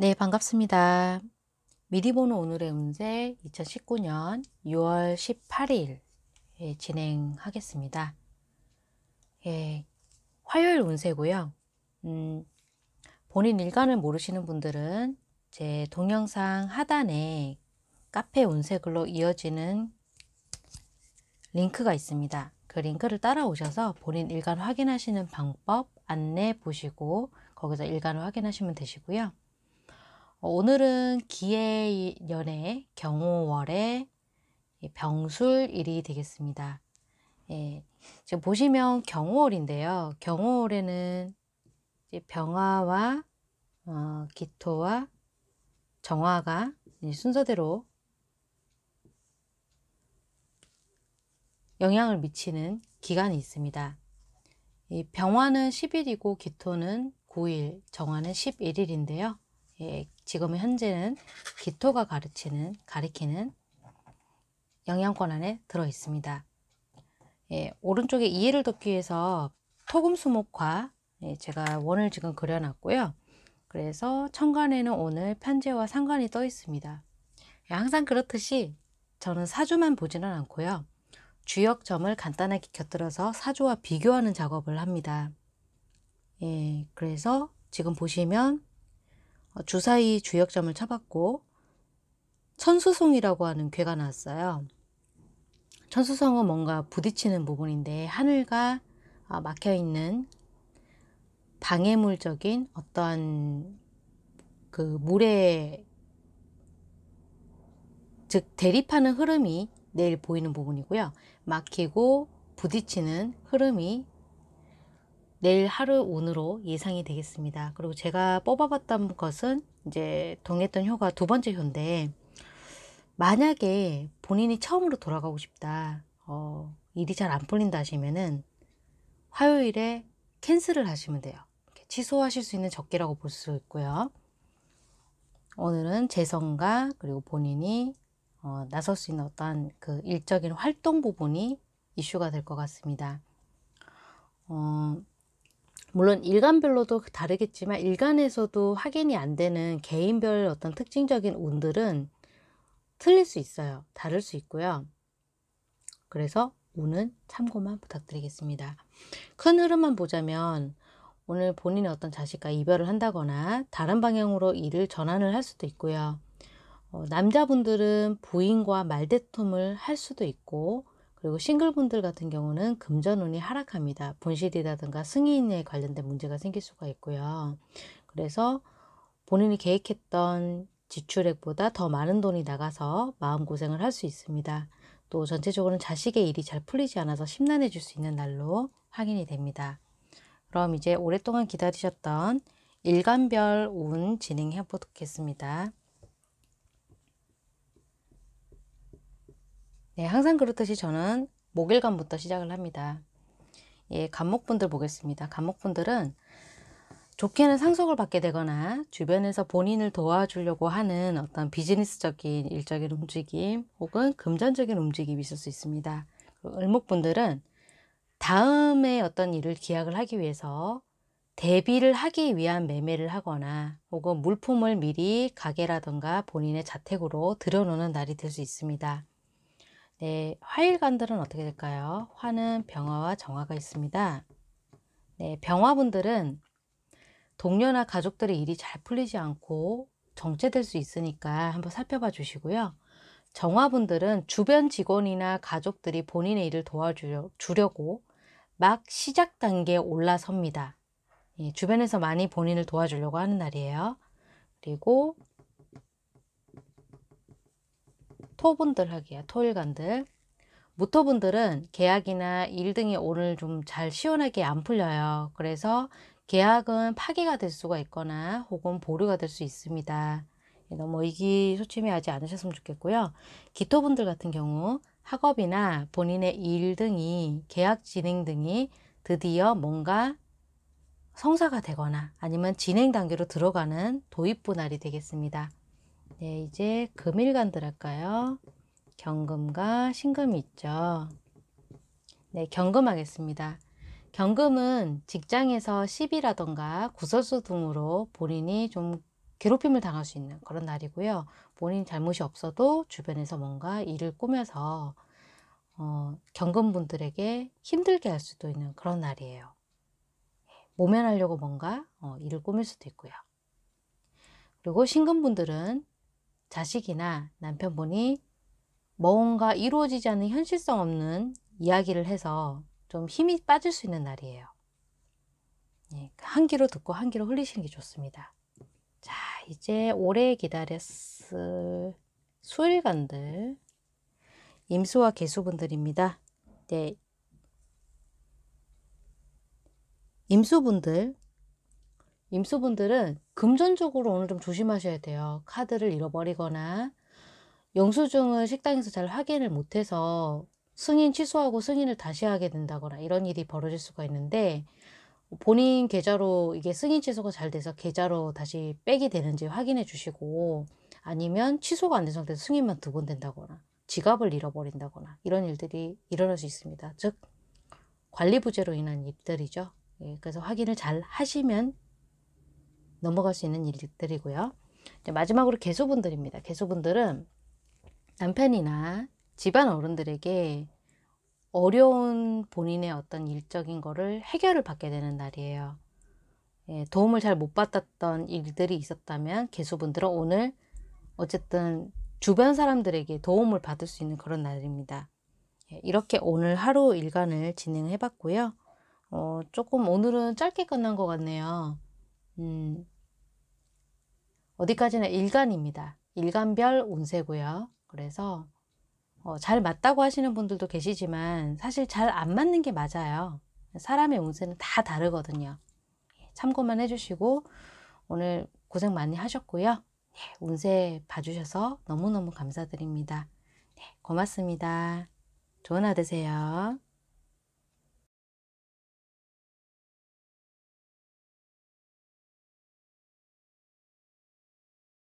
네, 반갑습니다. 미디 보는 오늘의 운세 2019년 6월 18일 예, 진행하겠습니다. 예, 화요일 운세고요. 음, 본인 일간을 모르시는 분들은 제 동영상 하단에 카페 운세 글로 이어지는 링크가 있습니다. 그 링크를 따라오셔서 본인 일간 확인하시는 방법 안내 보시고 거기서 일간을 확인하시면 되시고요. 어, 오늘은 기해년의 경호월의 병술일이 되겠습니다. 예, 지금 보시면 경호월인데요. 경호월에는 병화와 어, 기토와 정화가 순서대로 영향을 미치는 기간이 있습니다. 병화는 10일이고 기토는 9일, 정화는 11일인데요. 예, 지금 현재는 기토가 가르치는 가리키는 영양권 안에 들어 있습니다. 예, 오른쪽에 이해를 돕기 위해서 토금수목화 예, 제가 원을 지금 그려놨고요. 그래서 천간에는 오늘 편제와 상관이 떠 있습니다. 예, 항상 그렇듯이 저는 사주만 보지는 않고요. 주역점을 간단하게 곁들여서 사주와 비교하는 작업을 합니다. 예, 그래서 지금 보시면 어, 주사위 주역점을 쳐봤고 천수송이라고 하는 괴가 나왔어요. 천수성은 뭔가 부딪히는 부분인데 하늘과 어, 막혀있는 방해물적인 어떠한 그물에즉 대립하는 흐름이 내일 보이는 부분이고요. 막히고 부딪히는 흐름이 내일 하루 운으로 예상이 되겠습니다. 그리고 제가 뽑아봤던 것은 이제 동했던 효가 두 번째 효인데 만약에 본인이 처음으로 돌아가고 싶다. 어, 일이 잘 안 풀린다 하시면은 화요일에 캔슬을 하시면 돼요. 취소하실 수 있는 적기라고 볼 수 있고요. 오늘은 재성과 그리고 본인이 어, 나설 수 있는 어떤그 일적인 활동 부분이 이슈가 될 것 같습니다. 어, 물론 일간별로도 다르겠지만 일간에서도 확인이 안 되는 개인별 어떤 특징적인 운들은 틀릴 수 있어요. 다를 수 있고요. 그래서 운은 참고만 부탁드리겠습니다. 큰 흐름만 보자면 오늘 본인의 어떤 자식과 이별을 한다거나 다른 방향으로 일을 전환을 할 수도 있고요. 어, 남자분들은 부인과 말대툼을 할 수도 있고 그리고 싱글분들 같은 경우는 금전운이 하락합니다. 분실이라든가 승인에 관련된 문제가 생길 수가 있고요. 그래서 본인이 계획했던 지출액보다 더 많은 돈이 나가서 마음고생을 할 수 있습니다. 또 전체적으로는 자식의 일이 잘 풀리지 않아서 심란해질 수 있는 날로 확인이 됩니다. 그럼 이제 오랫동안 기다리셨던 일간별 운 진행해 보겠습니다. 예, 항상 그렇듯이 저는 목일간부터 시작을 합니다. 예, 감목분들 보겠습니다. 감목분들은 좋게는 상속을 받게 되거나 주변에서 본인을 도와주려고 하는 어떤 비즈니스적인 일적인 움직임 혹은 금전적인 움직임이 있을 수 있습니다. 을목분들은 다음에 어떤 일을 기약을 하기 위해서 대비를 하기 위한 매매를 하거나 혹은 물품을 미리 가게라던가 본인의 자택으로 들여놓는 날이 될 수 있습니다. 네, 화일관들은 어떻게 될까요? 화는 병화와 정화가 있습니다. 네, 병화분들은 동료나 가족들의 일이 잘 풀리지 않고 정체될 수 있으니까 한번 살펴봐 주시고요. 정화분들은 주변 직원이나 가족들이 본인의 일을 도와주려고 막 시작 단계에 올라섭니다. 예, 주변에서 많이 본인을 도와주려고 하는 날이에요. 그리고 토분들 하기야 토일간들 무토분들은 계약이나 일 등이 오늘 좀 잘 시원하게 안 풀려요 그래서 계약은 파기가 될 수가 있거나 혹은 보류가 될 수 있습니다 예, 너무 이기소침해하지 않으셨으면 좋겠고요 기토분들 같은 경우 학업이나 본인의 일 등이 계약 진행 등이 드디어 뭔가 성사가 되거나 아니면 진행 단계로 들어가는 도입 분할이 되겠습니다. 네, 이제 금일간 들어갈까요? 경금과 신금이 있죠. 네, 경금하겠습니다. 경금은 직장에서 시비라던가 구설수 등으로 본인이 좀 괴롭힘을 당할 수 있는 그런 날이고요. 본인 잘못이 없어도 주변에서 뭔가 일을 꾸며서 어, 경금분들에게 힘들게 할 수도 있는 그런 날이에요. 모면하려고 뭔가 어, 일을 꾸밀 수도 있고요. 그리고 신금분들은 자식이나 남편분이 뭔가 이루어지지 않는 현실성 없는 이야기를 해서 좀 힘이 빠질 수 있는 날이에요. 예, 한 귀로 듣고 한 귀로 흘리시는 게 좋습니다. 자, 이제 오래 기다렸을 수일관들 임수와 개수분들입니다. 네. 임수분들 임수분들은 금전적으로 오늘 좀 조심하셔야 돼요. 카드를 잃어버리거나 영수증을 식당에서 잘 확인을 못해서 승인 취소하고 승인을 다시 하게 된다거나 이런 일이 벌어질 수가 있는데 본인 계좌로 이게 승인 취소가 잘 돼서 계좌로 다시 빼게 되는지 확인해 주시고 아니면 취소가 안 된 상태에서 승인만 두 번 된다거나 지갑을 잃어버린다거나 이런 일들이 일어날 수 있습니다. 즉 관리 부재로 인한 일들이죠. 예, 그래서 확인을 잘 하시면 넘어갈 수 있는 일들이고요. 마지막으로 개소분들입니다. 개소분들은 남편이나 집안 어른들에게 어려운 본인의 어떤 일적인 거를 해결을 받게 되는 날이에요. 예, 도움을 잘 못 받았던 일들이 있었다면 개수분들은 오늘 어쨌든 주변 사람들에게 도움을 받을 수 있는 그런 날입니다. 예, 이렇게 오늘 하루 일간을 진행해 봤고요. 어, 조금 오늘은 짧게 끝난 것 같네요. 음, 어디까지나 일간입니다. 일간별 운세고요. 그래서 어, 잘 맞다고 하시는 분들도 계시지만 사실 잘 안 맞는 게 맞아요. 사람의 운세는 다 다르거든요. 예, 참고만 해주시고 오늘 고생 많이 하셨고요. 네, 운세 봐주셔서 너무너무 감사드립니다. 네, 고맙습니다. 좋은 하루 되세요.